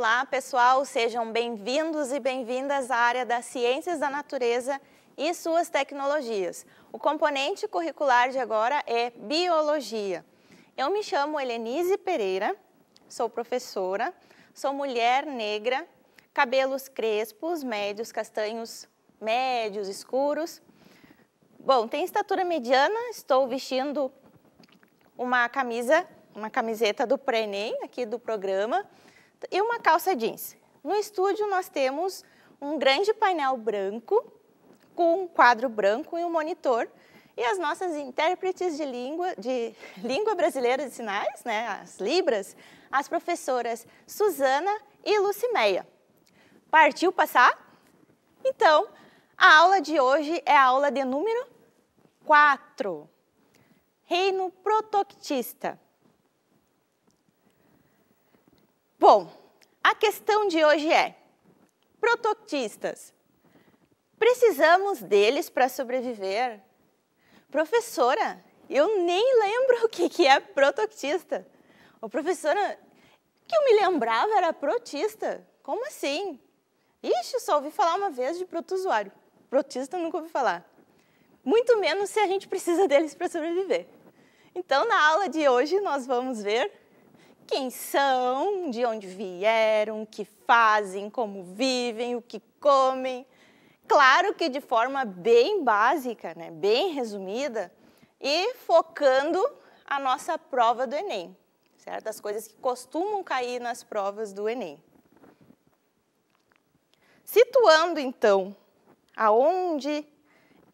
Olá, pessoal, sejam bem-vindos e bem-vindas à área das Ciências da Natureza e suas tecnologias. O componente curricular de agora é Biologia. Eu me chamo Helenise Pereira, sou professora, sou mulher negra, cabelos crespos, médios, castanhos, médios, escuros. Bom, tenho estatura mediana, estou vestindo uma camisa, uma camiseta do pré aqui do programa e uma calça jeans. No estúdio nós temos um grande painel branco com um quadro branco e um monitor e as nossas intérpretes de língua, de língua brasileira de sinais, né, as libras, as professoras Suzana e Lucimeia. Partiu passar? Então, a aula de hoje é a aula de número 4. Reino protoctista. Bom, a questão de hoje é: prototistas, precisamos deles para sobreviver? Professora, eu nem lembro o que, que é prototista. O professor o que eu me lembrava era protista. Como assim? Ixi, só ouvi falar uma vez de protozoário. Protista nunca ouvi falar. Muito menos se a gente precisa deles para sobreviver. Então, na aula de hoje, nós vamos ver quem são, de onde vieram, o que fazem, como vivem, o que comem. Claro que de forma bem básica, né, bem resumida, e focando a nossa prova do Enem, certo? As coisas que costumam cair nas provas do Enem. Situando então aonde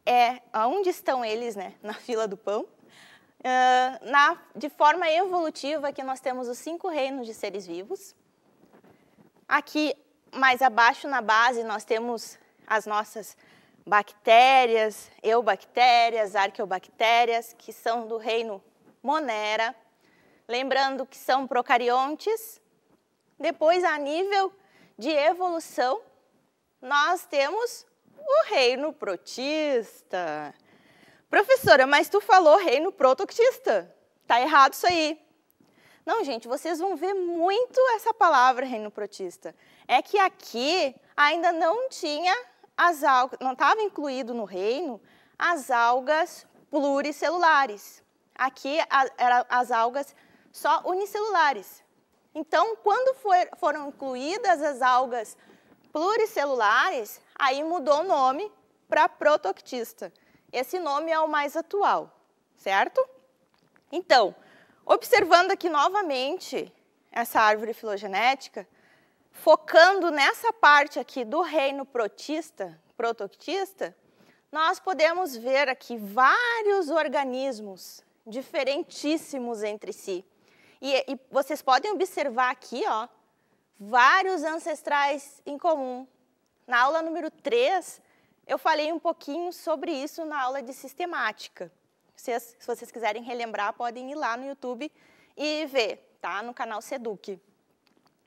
é, aonde estão eles, né, na fila do pão, ah, na, de forma evolutiva, aqui nós temos os cinco reinos de seres vivos. Aqui, mais abaixo, na base, nós temos as nossas bactérias, eubactérias, arqueobactérias, que são do reino Monera. Lembrando que são procariontes. Depois, a nível de evolução, nós temos o reino protista, Professora, mas tu falou reino protoctista. Tá errado isso aí. Não, gente, vocês vão ver muito essa palavra reino protista. É que aqui ainda não tinha as algas, não estava incluído no reino as algas pluricelulares. Aqui eram as algas só unicelulares. Então, quando for, foram incluídas as algas pluricelulares, aí mudou o nome para protoctista. Esse nome é o mais atual, certo? Então, observando aqui novamente essa árvore filogenética, focando nessa parte aqui do reino protista, protoctista, nós podemos ver aqui vários organismos diferentíssimos entre si. E, e, vocês podem observar aqui, ó, vários ancestrais em comum. Na aula número 3, eu falei um pouquinho sobre isso na aula de sistemática. se vocês quiserem relembrar, podem ir lá no YouTube e ver, tá? No canal Seduc.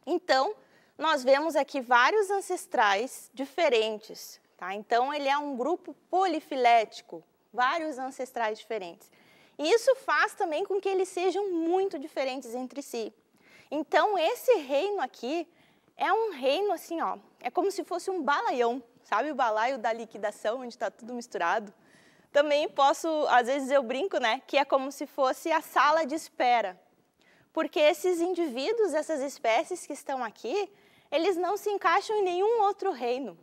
Então, nós vemos aqui vários ancestrais diferentes, tá? Então, ele é um grupo polifilético, vários ancestrais diferentes. E isso faz também com que eles sejam muito diferentes entre si. Então, esse reino aqui é um reino assim, ó, é como se fosse um balaião, Sabe o balaio da liquidação, onde está tudo misturado? Também posso, às vezes eu brinco, né, que é como se fosse a sala de espera. Porque esses indivíduos, essas espécies que estão aqui, eles não se encaixam em nenhum outro reino.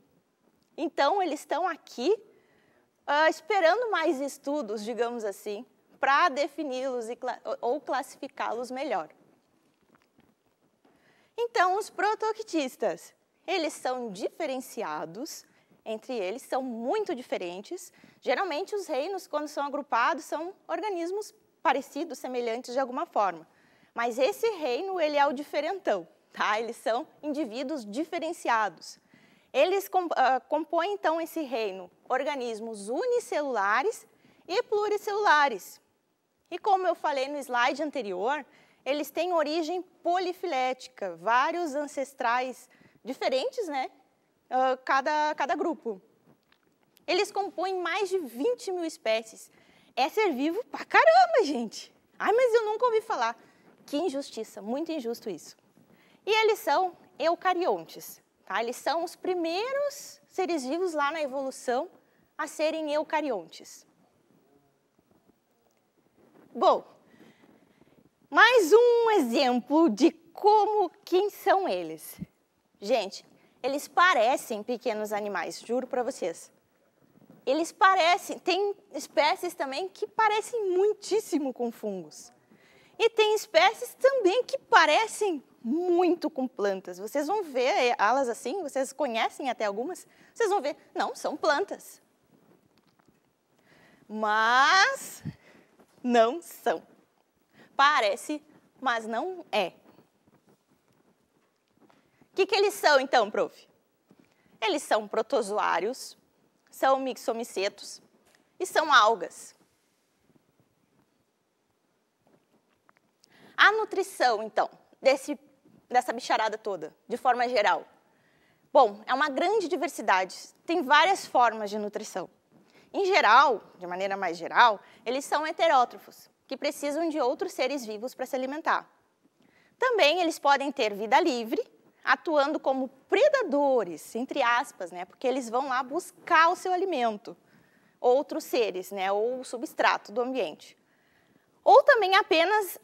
Então, eles estão aqui uh, esperando mais estudos, digamos assim, para defini-los cla ou classificá-los melhor. Então, os protoctistas, eles são diferenciados entre eles são muito diferentes. Geralmente, os reinos, quando são agrupados, são organismos parecidos, semelhantes de alguma forma. Mas esse reino, ele é o diferentão, tá? Eles são indivíduos diferenciados. Eles comp uh, ah, compõem, então, esse reino, organismos unicelulares e pluricelulares. E como eu falei no slide anterior, eles têm origem polifilética, vários ancestrais diferentes, né? uh, cada, cada grupo. Eles compõem mais de 20 mil espécies. É ser vivo pra caramba, gente! Ai, mas eu nunca ouvi falar. Que injustiça, muito injusto isso. E eles são eucariontes, tá? Eles são os primeiros seres vivos lá na evolução a serem eucariontes. Bom, mais um exemplo de como, quem são eles. Gente, eles parecem pequenos animais, juro para vocês. Eles parecem, tem espécies também que parecem muitíssimo com fungos. E tem espécies também que parecem muito com plantas. Vocês vão ver alas assim, vocês conhecem até algumas, vocês vão ver, não, são plantas. Mas não são. Parece, mas não é que, que eles são, então, prof? Eles são protozoários, são mixomicetos e são algas. A nutrição, então, desse, dessa bicharada toda, de forma geral. Bom, é uma grande diversidade, tem várias formas de nutrição. Em geral, de maneira mais geral, eles são heterótrofos, que precisam de outros seres vivos para se alimentar. Também eles podem ter vida livre, atuando como predadores, entre aspas, né? Porque eles vão lá buscar o seu alimento, outros seres, né? Ou o substrato do ambiente. Ou também apenas,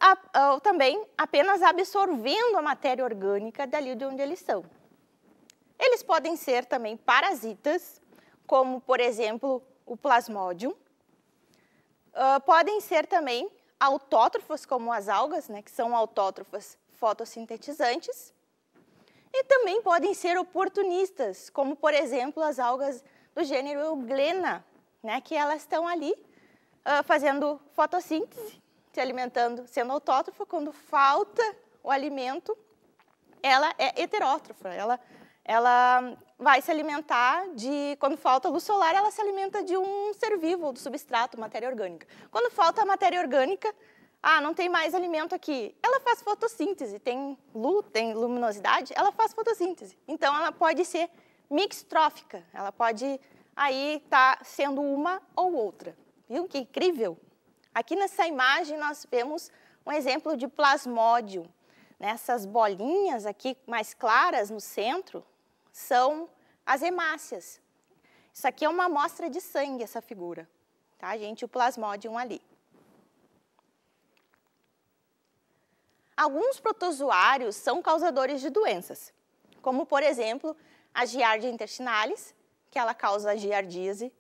ou também apenas absorvendo a matéria orgânica dali de onde eles são. Eles podem ser também parasitas, como, por exemplo, o plasmódium. Uh, podem ser também autótrofos, como as algas, né, que são autótrofas fotossintetizantes e também podem ser oportunistas, como por exemplo as algas do gênero Euglena, né, que elas estão ali uh, fazendo fotossíntese, se alimentando, sendo autótrofa, quando falta o alimento, ela é heterótrofa, ela, ela vai se alimentar de, quando falta luz solar, ela se alimenta de um ser vivo, do substrato, matéria orgânica. Quando falta a matéria orgânica, ah, não tem mais alimento aqui. Ela faz fotossíntese, tem luz, tem luminosidade, ela faz fotossíntese. Então, ela pode ser mixtrófica, ela pode aí estar tá sendo uma ou outra. Viu que é incrível? Aqui nessa imagem nós vemos um exemplo de plasmódio. Nessas né? bolinhas aqui mais claras no centro são as hemácias. Isso aqui é uma amostra de sangue, essa figura, tá gente? O plasmódium ali. alguns protozoários são causadores de doenças, como, por exemplo, a giardia intestinalis, que ela causa a giardíase,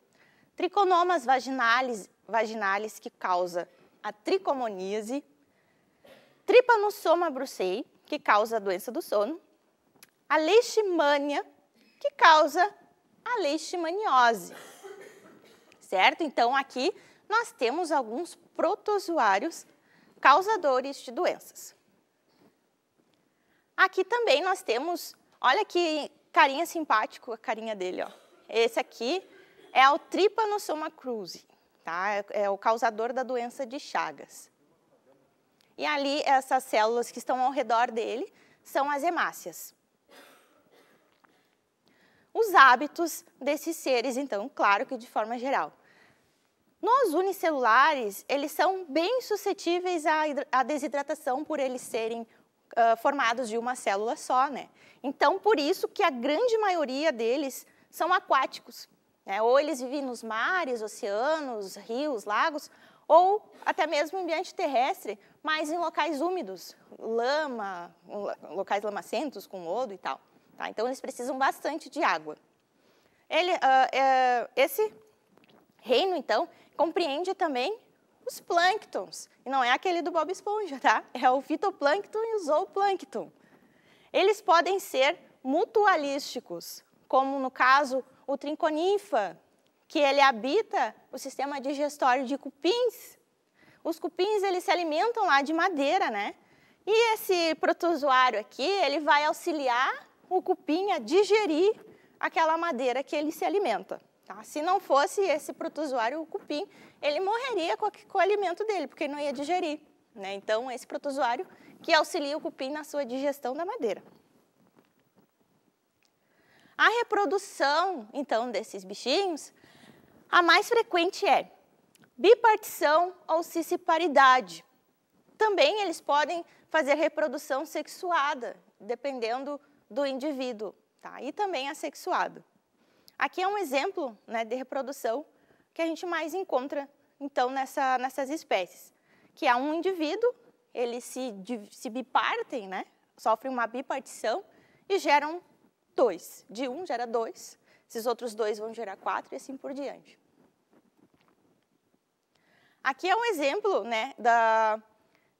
triconomas vaginalis, vaginalis que causa a tricomoníase, tripanosoma brucei, que causa a doença do sono, a leishmania, que causa a leishmaniose. Certo? Então, aqui nós temos alguns protozoários causadores de doenças. Aqui também nós temos, olha que carinha simpático a carinha dele, ó. Esse aqui é o Trypanosoma cruzi, tá? É, é o causador da doença de Chagas. E ali essas células que estão ao redor dele são as hemácias. Os hábitos desses seres, então, claro que de forma geral. Nos unicelulares, eles são bem suscetíveis à, à desidratação por eles serem uh, formados de uma célula só, né? Então, por isso que a grande maioria deles são aquáticos, né? Ou eles vivem nos mares, oceanos, rios, lagos, ou até mesmo em ambiente terrestre, mas em locais úmidos, lama, locais lamacentos com lodo e tal. Tá? Então, eles precisam bastante de água. Ele, uh, uh, esse reino, então, compreende também os plânctons. E não é aquele do Bob Esponja, tá? É o fitoplâncton e o zooplâncton. Eles podem ser mutualísticos, como no caso o trinconinfa, que ele habita o sistema digestório de cupins. Os cupins eles se alimentam lá de madeira, né? E esse protozoário aqui, ele vai auxiliar o cupim a digerir aquela madeira que ele se alimenta. Tá? Se não fosse esse protozoário, o cupim, ele morreria com, a, com o alimento dele, porque ele não ia digerir. Né? Então, esse protozoário que auxilia o cupim na sua digestão da madeira. A reprodução, então, desses bichinhos, a mais frequente é bipartição ou ciciparidade. Também eles podem fazer reprodução sexuada, dependendo do indivíduo, tá? e também assexuado. Aqui é um exemplo né, de reprodução que a gente mais encontra, então, nessa, nessas espécies, que há um indivíduo, eles se, se bipartem, né, sofrem uma bipartição e geram dois. De um gera dois, esses outros dois vão gerar quatro e assim por diante. Aqui é um exemplo né, da,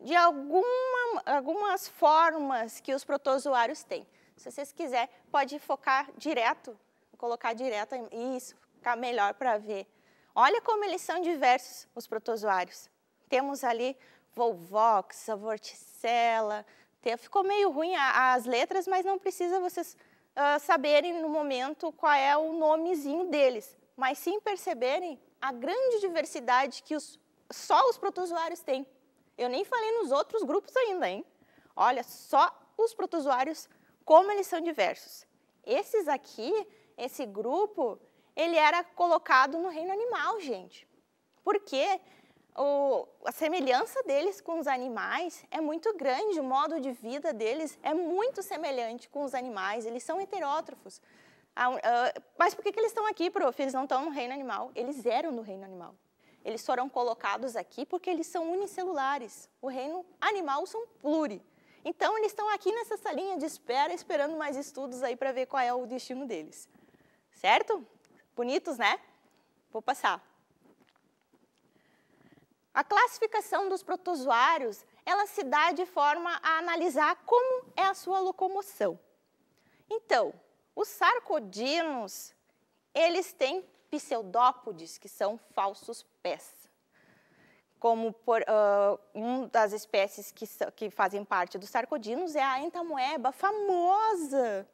de alguma, algumas formas que os protozoários têm. Se vocês quiserem, pode focar direto colocar direto. Isso, ficar melhor para ver. Olha como eles são diversos, os protozoários. Temos ali Volvox, a Ficou meio ruim as letras, mas não precisa vocês uh, saberem no momento qual é o nomezinho deles. Mas sim perceberem a grande diversidade que os, só os protozoários têm. Eu nem falei nos outros grupos ainda, hein? Olha, só os protozoários, como eles são diversos. Esses aqui, esse grupo, ele era colocado no reino animal, gente. Porque o, a semelhança deles com os animais é muito grande, o modo de vida deles é muito semelhante com os animais, eles são heterótrofos. Ah, ah mas por que, que eles estão aqui, prof? Eles não estão no reino animal, eles eram no reino animal. Eles foram colocados aqui porque eles são unicelulares. O reino animal são pluri. Então, eles estão aqui nessa salinha de espera, esperando mais estudos aí para ver qual é o destino deles. Certo? Bonitos, né? Vou passar. A classificação dos protozoários, ela se dá de forma a analisar como é a sua locomoção. Então, os sarcodinos, eles têm pseudópodes, que são falsos pés. Como por, uh, ah, uma das espécies que, que fazem parte dos sarcodinos é a entamoeba, famosa,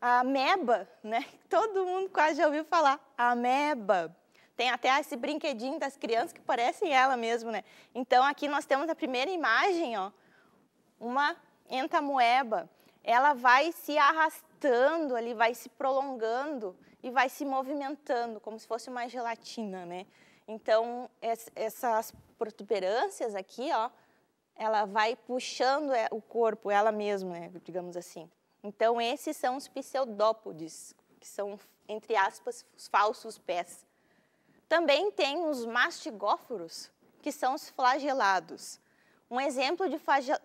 a ameba, né? Todo mundo quase já ouviu falar, ameba. Tem até esse brinquedinho das crianças que parecem ela mesmo, né? Então aqui nós temos a primeira imagem, ó, uma entamoeba. Ela vai se arrastando ali, vai se prolongando e vai se movimentando, como se fosse uma gelatina, né? Então, essas protuberâncias aqui, ó, ela vai puxando é, o corpo, ela mesma, né, digamos assim. Então, esses são os pseudópodes, que são, entre aspas, os falsos pés. Também tem os mastigóforos, que são os flagelados. Um exemplo de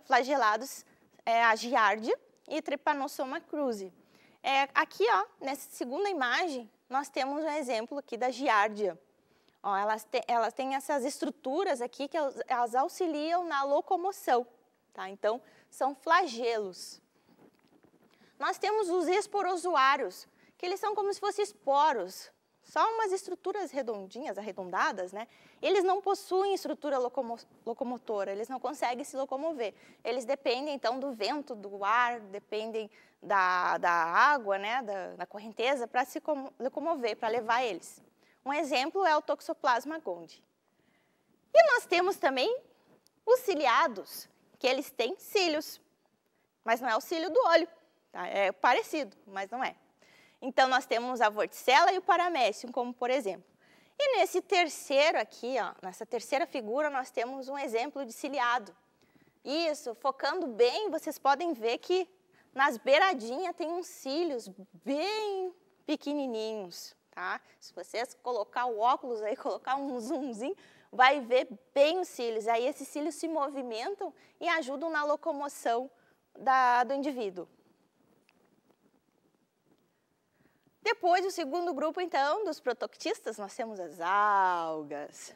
flagelados é a giardia e Trypanosoma cruzi. É, aqui, ó, nessa segunda imagem, nós temos um exemplo aqui da giardia. Ó, elas, te, elas têm essas estruturas aqui que elas auxiliam na locomoção. Tá? Então, são flagelos. Nós temos os esporozoários, que eles são como se fossem esporos, só umas estruturas redondinhas, arredondadas, né? Eles não possuem estrutura locomo locomotora, eles não conseguem se locomover. Eles dependem, então, do vento, do ar, dependem da, da água, né? Da, da correnteza, para se locomover, para levar eles. Um exemplo é o Toxoplasma gondii. E nós temos também os ciliados, que eles têm cílios, mas não é o cílio do olho, Tá? É parecido, mas não é. Então, nós temos a vorticela e o paramécium, como por exemplo. E nesse terceiro aqui, ó, nessa terceira figura, nós temos um exemplo de ciliado. Isso, focando bem, vocês podem ver que nas beiradinhas tem uns cílios bem pequenininhos, tá? Se vocês colocar o óculos aí, colocar um zoomzinho, vai ver bem os cílios. Aí esses cílios se movimentam e ajudam na locomoção da, do indivíduo. Depois, o segundo grupo, então, dos protoctistas, nós temos as algas.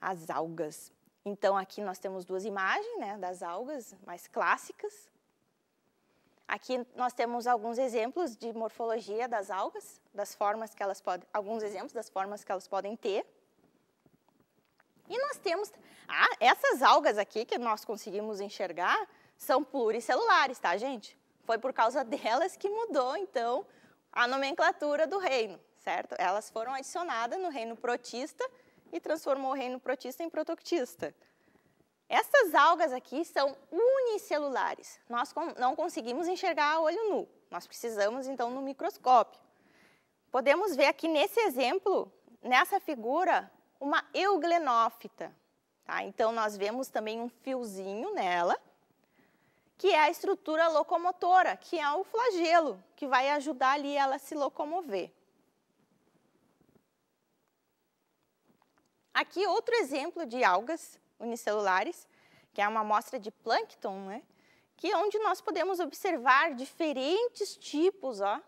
As algas. Então, aqui nós temos duas imagens né, das algas mais clássicas. Aqui nós temos alguns exemplos de morfologia das algas, das formas que elas podem, alguns exemplos das formas que elas podem ter. E nós temos ah, essas algas aqui que nós conseguimos enxergar são pluricelulares, tá, gente? Foi por causa delas que mudou, então, a nomenclatura do reino, certo? Elas foram adicionadas no reino protista e transformou o reino protista em protoctista. Essas algas aqui são unicelulares. Nós não conseguimos enxergar a olho nu. Nós precisamos, então, no microscópio. Podemos ver aqui nesse exemplo, nessa figura, uma euglenófita. Tá? Então, nós vemos também um fiozinho nela, que é a estrutura locomotora, que é o flagelo, que vai ajudar ali ela a se locomover. Aqui outro exemplo de algas unicelulares, que é uma amostra de plâncton, né? que é onde nós podemos observar diferentes tipos ó,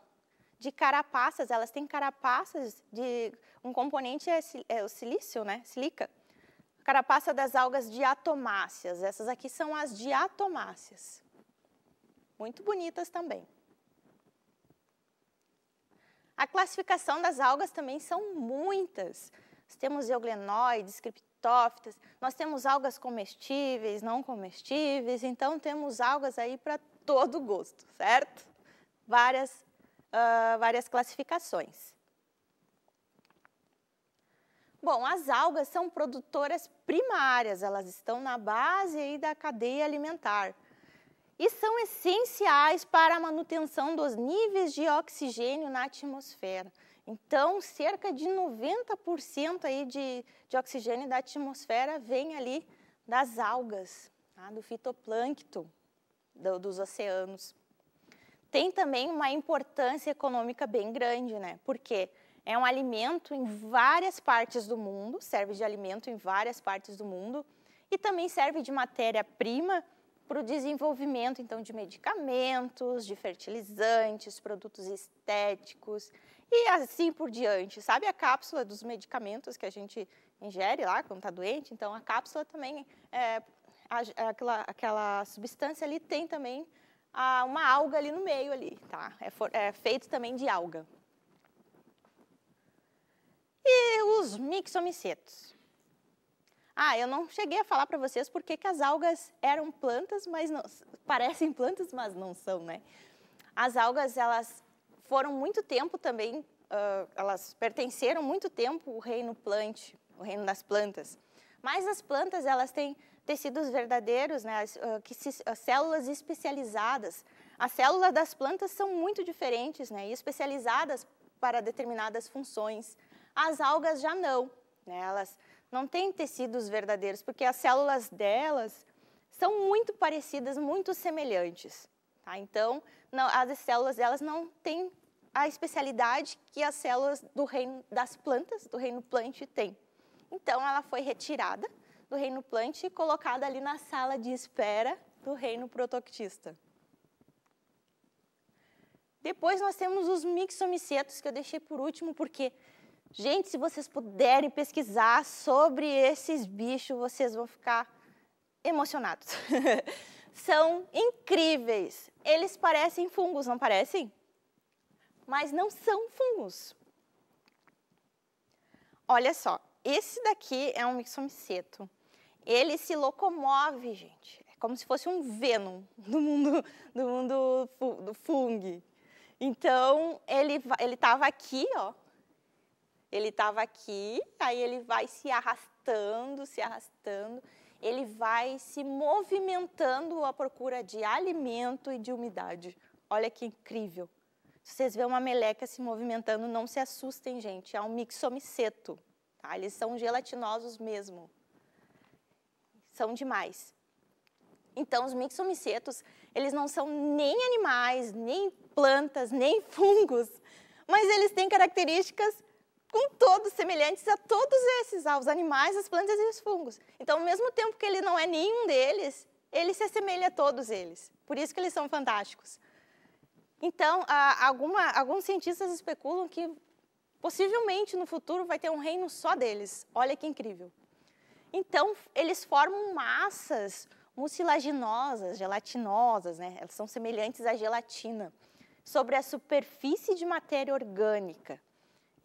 de carapaças. Elas têm carapaças de um componente é, é o silício, né? silica carapaça das algas diatomáceas. Essas aqui são as diatomáceas. Muito bonitas também. A classificação das algas também são muitas. Nós temos euglenoides, criptófitas, nós temos algas comestíveis, não comestíveis, então temos algas aí para todo gosto, certo? Várias, uh, várias classificações. Bom, as algas são produtoras primárias, elas estão na base aí da cadeia alimentar e são essenciais para a manutenção dos níveis de oxigênio na atmosfera. Então, cerca de 90% aí de, de oxigênio da atmosfera vem ali das algas, tá? do fitoplâncton do, dos oceanos. Tem também uma importância econômica bem grande, né? Porque quê? É um alimento em várias partes do mundo, serve de alimento em várias partes do mundo e também serve de matéria-prima para o desenvolvimento então de medicamentos, de fertilizantes, produtos estéticos e assim por diante. Sabe a cápsula dos medicamentos que a gente ingere lá quando está doente? Então a cápsula também é, aquela, aquela substância ali tem também a, ah, uma alga ali no meio ali, tá? É, for, é feito também de alga. E os mixomicetos. Ah, eu não cheguei a falar para vocês porque as algas eram plantas, mas não, parecem plantas, mas não são, né? As algas, elas foram muito tempo também, uh, elas pertenceram muito tempo ao reino plant, o reino das plantas. Mas as plantas, elas têm tecidos verdadeiros, né, as, uh, que se, as células especializadas. As células das plantas são muito diferentes né, e especializadas para determinadas funções. As algas já não, né? elas não têm tecidos verdadeiros, porque as células delas são muito parecidas, muito semelhantes. Tá? Então, não, as células delas não têm a especialidade que as células do reino das plantas, do reino plant, têm. Então, ela foi retirada do reino plant e colocada ali na sala de espera do reino protoctista. Depois nós temos os mixomicetos, que eu deixei por último, porque Gente, se vocês puderem pesquisar sobre esses bichos, vocês vão ficar emocionados. São incríveis. Eles parecem fungos, não parecem? Mas não são fungos. Olha só, esse daqui é um mixomiceto. Ele se locomove, gente. É como se fosse um Venom do mundo do mundo do fungo. Então, ele ele estava aqui, ó, ele estava aqui, aí ele vai se arrastando, se arrastando, ele vai se movimentando à procura de alimento e de umidade. Olha que incrível. Se vocês verem uma meleca se movimentando, não se assustem, gente. É um mixomiceto. Tá? Eles são gelatinosos mesmo. São demais. Então, os mixomicetos, eles não são nem animais, nem plantas, nem fungos, mas eles têm características com todos semelhantes a todos esses, aos ah, animais, às plantas e aos fungos. Então, ao mesmo tempo que ele não é nenhum deles, ele se assemelha a todos eles. Por isso que eles são fantásticos. Então, alguma, alguns cientistas especulam que possivelmente no futuro vai ter um reino só deles. Olha que incrível. Então, eles formam massas mucilaginosas, gelatinosas, né? Elas são semelhantes à gelatina, sobre a superfície de matéria orgânica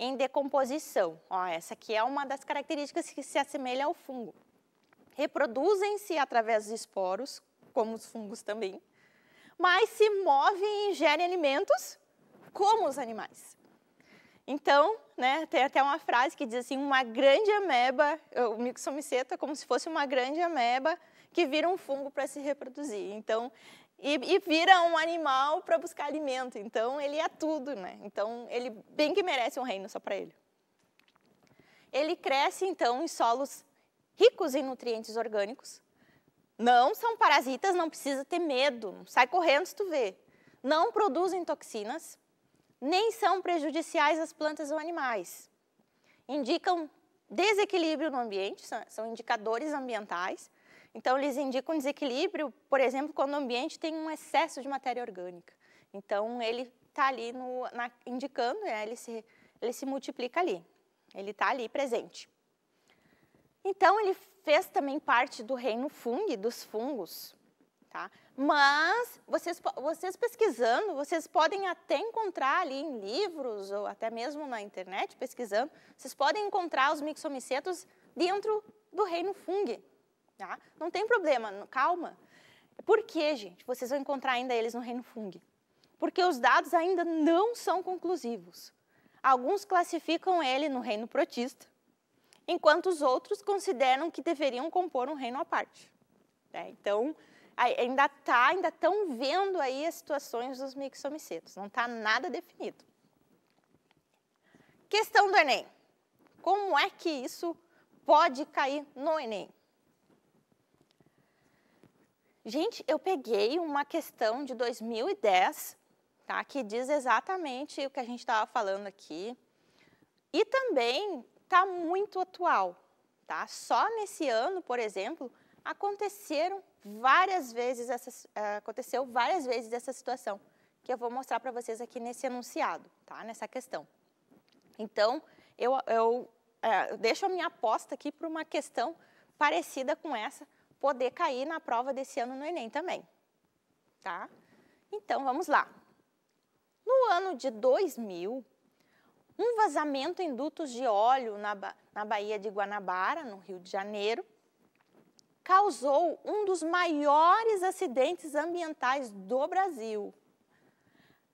em decomposição. Ó, essa aqui é uma das características que se assemelha ao fungo. Reproduzem-se através de esporos, como os fungos também, mas se movem e ingerem alimentos como os animais. Então, né, tem até uma frase que diz assim, uma grande ameba, o mixomiceta, como se fosse uma grande ameba que vira um fungo para se reproduzir. Então, e, e vira um animal para buscar alimento. Então ele é tudo, né? Então ele bem que merece um reino só para ele. Ele cresce então em solos ricos em nutrientes orgânicos. Não são parasitas, não precisa ter medo, sai correndo se tu vê. Não produzem toxinas, nem são prejudiciais às plantas ou animais. Indicam desequilíbrio no ambiente, são indicadores ambientais, então, eles indicam desequilíbrio, por exemplo, quando o ambiente tem um excesso de matéria orgânica. Então, ele está ali no, na, indicando, né, ele, se, ele se multiplica ali, ele está ali presente. Então, ele fez também parte do reino fungi, dos fungos. Tá? Mas, vocês, vocês pesquisando, vocês podem até encontrar ali em livros, ou até mesmo na internet pesquisando, vocês podem encontrar os mixomicetos dentro do reino fungi. Tá? Não tem problema, calma. Por que, gente? Vocês vão encontrar ainda eles no reino Fung. Porque os dados ainda não são conclusivos. Alguns classificam ele no reino protista, enquanto os outros consideram que deveriam compor um reino à parte. É, então, ainda tá, ainda estão vendo aí as situações dos mixomicetos, não está nada definido. Questão do Enem. Como é que isso pode cair no Enem? Gente, eu peguei uma questão de 2010, tá? Que diz exatamente o que a gente estava falando aqui. E também está muito atual, tá? Só nesse ano, por exemplo, aconteceram várias vezes essa, eh, aconteceu várias vezes essa situação que eu vou mostrar para vocês aqui nesse enunciado, tá? Nessa questão. Então, eu, eu, eu eh, deixo a minha aposta aqui para uma questão parecida com essa, poder cair na prova desse ano no Enem também. Tá? Então, vamos lá. No ano de 2000, um vazamento em dutos de óleo na, na Baía de Guanabara, no Rio de Janeiro, causou um dos maiores acidentes ambientais do Brasil,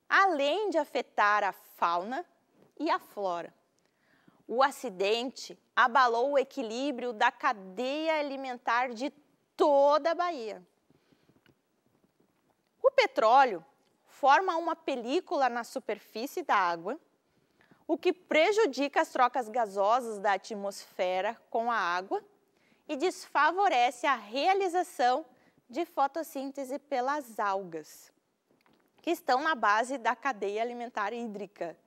além de afetar a fauna e a flora. O acidente abalou o equilíbrio da cadeia alimentar de toda a Bahia. O petróleo forma uma película na superfície da água, o que prejudica as trocas gasosas da atmosfera com a água e desfavorece a realização de fotossíntese pelas algas, que estão na base da cadeia alimentar hídrica.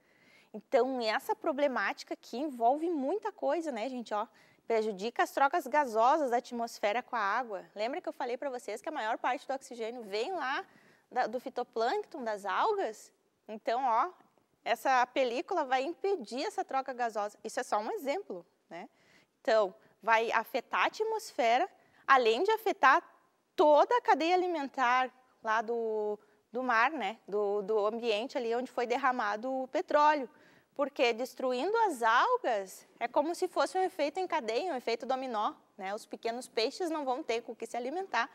Então, essa problemática aqui envolve muita coisa, né, gente? Ó, prejudica as trocas gasosas da atmosfera com a água. Lembra que eu falei para vocês que a maior parte do oxigênio vem lá da, do fitoplâncton, das algas? Então, ó, essa película vai impedir essa troca gasosa. Isso é só um exemplo, né? Então, vai afetar a atmosfera, além de afetar toda a cadeia alimentar lá do, do mar, né? Do, do ambiente ali onde foi derramado o petróleo porque destruindo as algas é como se fosse um efeito em cadeia, um efeito dominó. Né? Os pequenos peixes não vão ter com o que se alimentar,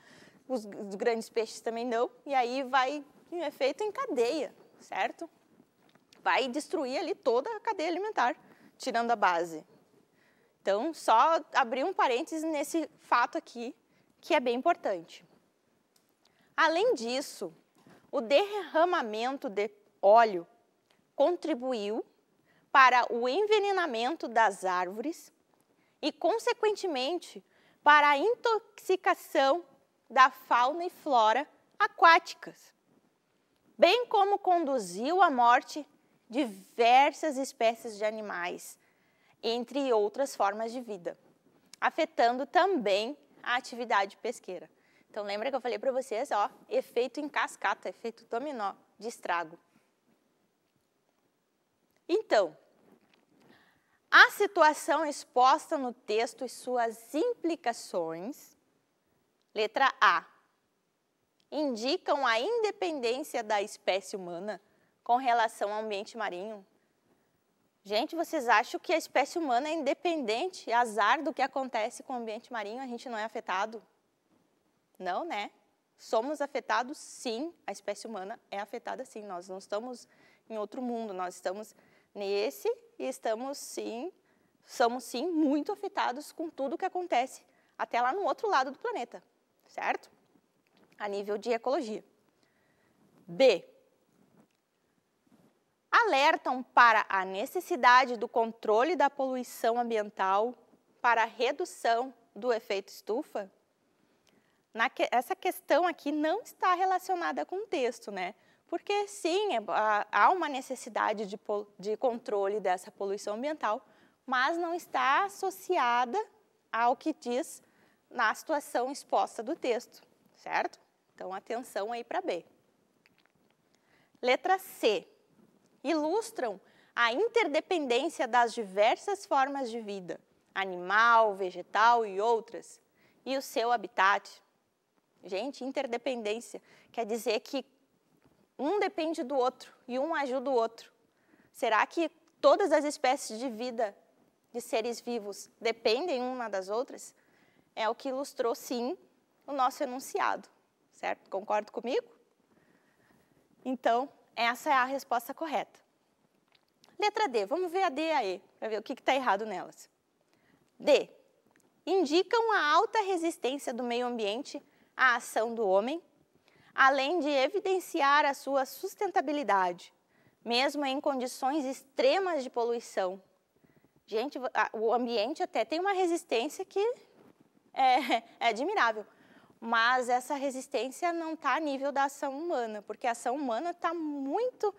os, os grandes peixes também não, e aí vai um efeito em cadeia, certo? Vai destruir ali toda a cadeia alimentar, tirando a base. Então, só abrir um parênteses nesse fato aqui, que é bem importante. Além disso, o derramamento de óleo contribuiu para o envenenamento das árvores e, consequentemente, para a intoxicação da fauna e flora aquáticas, bem como conduziu à morte diversas espécies de animais, entre outras formas de vida, afetando também a atividade pesqueira. Então lembra que eu falei para vocês, ó, efeito em cascata, efeito dominó de estrago. Então, a situação exposta no texto e suas implicações, letra A, indicam a independência da espécie humana com relação ao ambiente marinho? Gente, vocês acham que a espécie humana é independente, é azar do que acontece com o ambiente marinho, a gente não é afetado? Não, né? Somos afetados sim, a espécie humana é afetada sim, nós não estamos em outro mundo, nós estamos nesse e estamos sim, somos sim muito afetados com tudo o que acontece até lá no outro lado do planeta, certo? A nível de ecologia. B. Alertam para a necessidade do controle da poluição ambiental para a redução do efeito estufa? Que, essa questão aqui não está relacionada com o texto, né? Porque, sim, é há uma necessidade de, de controle dessa poluição ambiental, mas não está associada ao que diz na situação exposta do texto, certo? Então, atenção aí para B. Letra C. Ilustram a interdependência das diversas formas de vida, animal, vegetal e outras, e o seu habitat. Gente, interdependência quer dizer que um depende do outro e um ajuda o outro. Será que todas as espécies de vida de seres vivos dependem uma das outras? É o que ilustrou, sim, o nosso enunciado, certo? Concorda comigo? Então, essa é a resposta correta. Letra D, vamos ver a D e a E, para ver o que está errado nelas. D, indicam a alta resistência do meio ambiente à ação do homem além de evidenciar a sua sustentabilidade, mesmo em condições extremas de poluição. Gente, o ambiente até tem uma resistência que é, é admirável, mas essa resistência não está a nível da ação humana, porque a ação humana está muito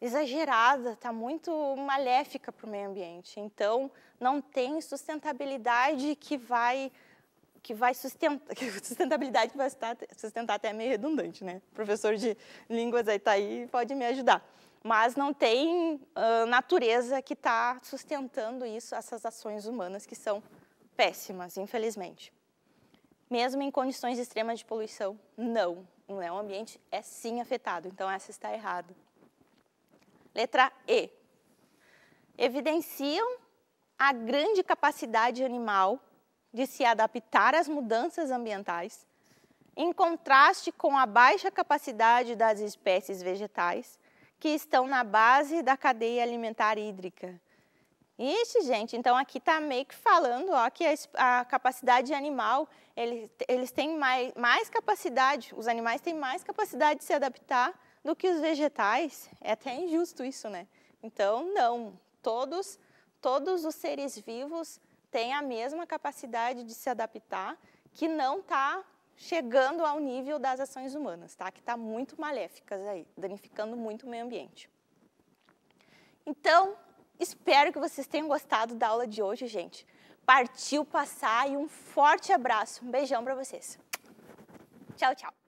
exagerada, está muito maléfica para o meio ambiente. Então, não tem sustentabilidade que vai que vai sustentar, sustentabilidade que vai sustentar até é meio redundante, né? O professor de línguas aí está aí pode me ajudar. Mas não tem uh, natureza que está sustentando isso, essas ações humanas que são péssimas, infelizmente. Mesmo em condições extremas de poluição, não. O é meio ambiente é sim afetado, então essa está errada. Letra E. Evidenciam a grande capacidade animal de se adaptar às mudanças ambientais, em contraste com a baixa capacidade das espécies vegetais que estão na base da cadeia alimentar hídrica. Ixi, gente, então aqui está meio que falando ó, que a, a capacidade animal, eles eles têm mais, mais capacidade, os animais têm mais capacidade de se adaptar do que os vegetais. É até injusto isso, né? Então, não, todos, todos os seres vivos tem a mesma capacidade de se adaptar, que não está chegando ao nível das ações humanas, tá? que está muito maléficas aí, danificando muito o meio ambiente. Então, espero que vocês tenham gostado da aula de hoje, gente. Partiu passar e um forte abraço, um beijão para vocês. Tchau, tchau.